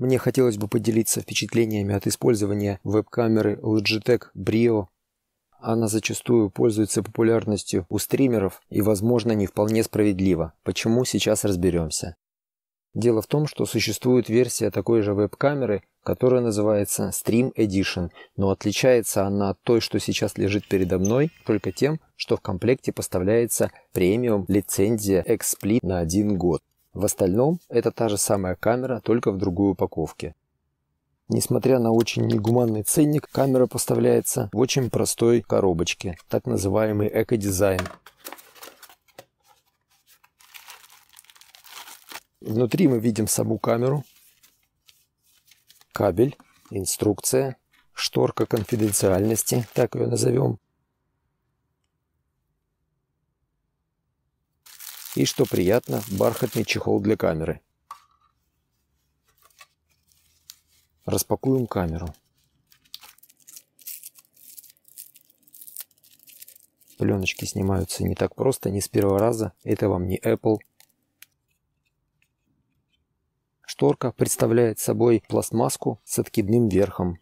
Мне хотелось бы поделиться впечатлениями от использования веб-камеры Logitech Brio. Она зачастую пользуется популярностью у стримеров и, возможно, не вполне справедливо. Почему, сейчас разберемся. Дело в том, что существует версия такой же веб-камеры, которая называется Stream Edition, но отличается она от той, что сейчас лежит передо мной, только тем, что в комплекте поставляется премиум лицензия XSplit на один год. В остальном это та же самая камера, только в другой упаковке. Несмотря на очень негуманный ценник, камера поставляется в очень простой коробочке, так называемый эко дизайн. Внутри мы видим саму камеру, кабель, инструкция, шторка конфиденциальности, так ее назовем, и, что приятно, бархатный чехол для камеры. Распакуем камеру. Пленочки снимаются не так просто, не с первого раза. Это вам не Apple. Шторка представляет собой пластмасску с откидным верхом.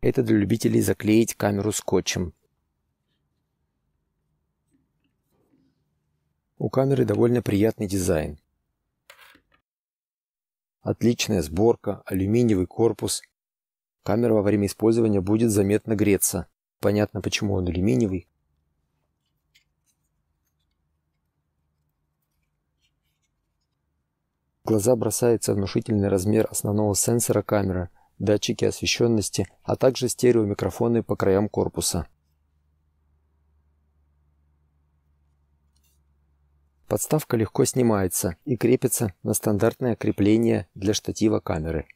Это для любителей заклеить камеру скотчем. У камеры довольно приятный дизайн. Отличная сборка, алюминиевый корпус. Камера во время использования будет заметно греться. Понятно, почему он алюминиевый. В глаза бросается внушительный размер основного сенсора камеры, датчики освещенности, а также стереомикрофоны по краям корпуса. Подставка легко снимается и крепится на стандартное крепление для штатива камеры.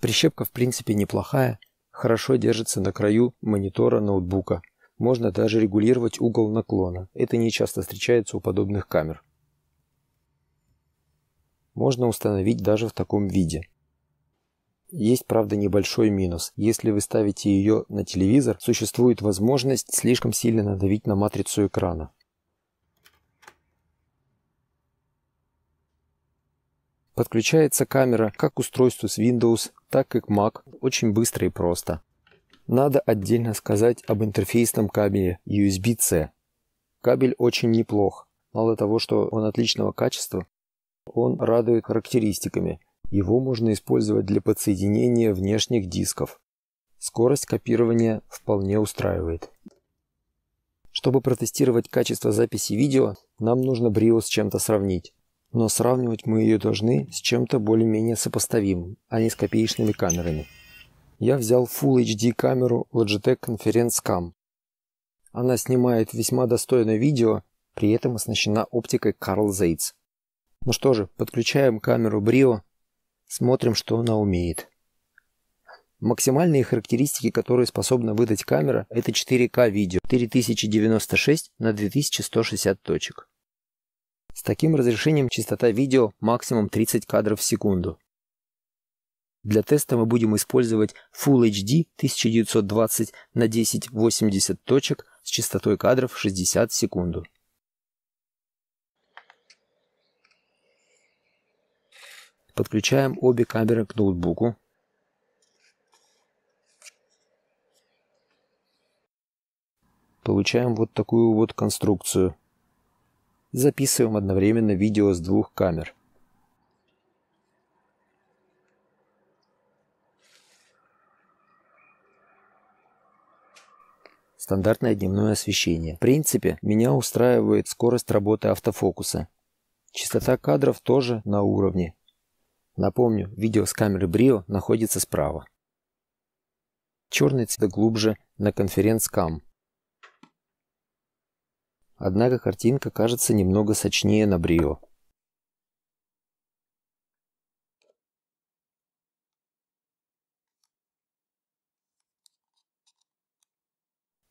Прищепка в принципе неплохая, хорошо держится на краю монитора ноутбука. Можно даже регулировать угол наклона. Это не часто встречается у подобных камер. Можно установить даже в таком виде. Есть, правда, небольшой минус. Если вы ставите ее на телевизор, существует возможность слишком сильно надавить на матрицу экрана. Подключается камера как к устройству с Windows, так и к Mac. Очень быстро и просто. Надо отдельно сказать об интерфейсном кабеле USB-C. Кабель очень неплох. Мало того, что он отличного качества, он радует характеристиками. Его можно использовать для подсоединения внешних дисков. Скорость копирования вполне устраивает. Чтобы протестировать качество записи видео, нам нужно Brio с чем-то сравнить но сравнивать мы ее должны с чем-то более-менее сопоставимым, а не с копеечными камерами. Я взял Full HD камеру Logitech Conference Cam. Она снимает весьма достойное видео, при этом оснащена оптикой Carl Zeiss. Ну что же, подключаем камеру Brio, смотрим, что она умеет. Максимальные характеристики, которые способна выдать камера, это 4К видео 4096 на 2160 точек. С таким разрешением частота видео максимум 30 кадров в секунду. Для теста мы будем использовать Full HD 1920 на 1080 точек с частотой кадров 60 в секунду. Подключаем обе камеры к ноутбуку. Получаем вот такую вот конструкцию – Записываем одновременно видео с двух камер. Стандартное дневное освещение. В принципе, меня устраивает скорость работы автофокуса. Частота кадров тоже на уровне. Напомню, видео с камеры Brio находится справа. Черный цвет глубже на конференц-кам. Однако картинка кажется немного сочнее на Брио.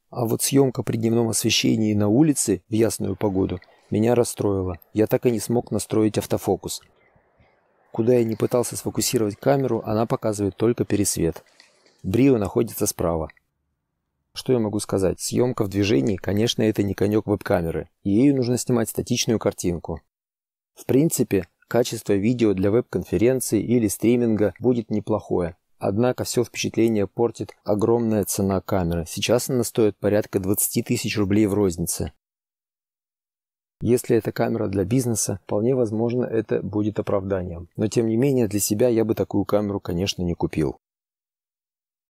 А вот съемка при дневном освещении на улице в ясную погоду меня расстроила. Я так и не смог настроить автофокус. Куда я не пытался сфокусировать камеру, она показывает только пересвет. Брио находится справа. Что я могу сказать? Съемка в движении, конечно, это не конек веб-камеры, и ею нужно снимать статичную картинку. В принципе, качество видео для веб-конференции или стриминга будет неплохое, однако все впечатление портит огромная цена камеры. Сейчас она стоит порядка 20 тысяч рублей в рознице. Если это камера для бизнеса, вполне возможно это будет оправданием. Но тем не менее для себя я бы такую камеру, конечно, не купил.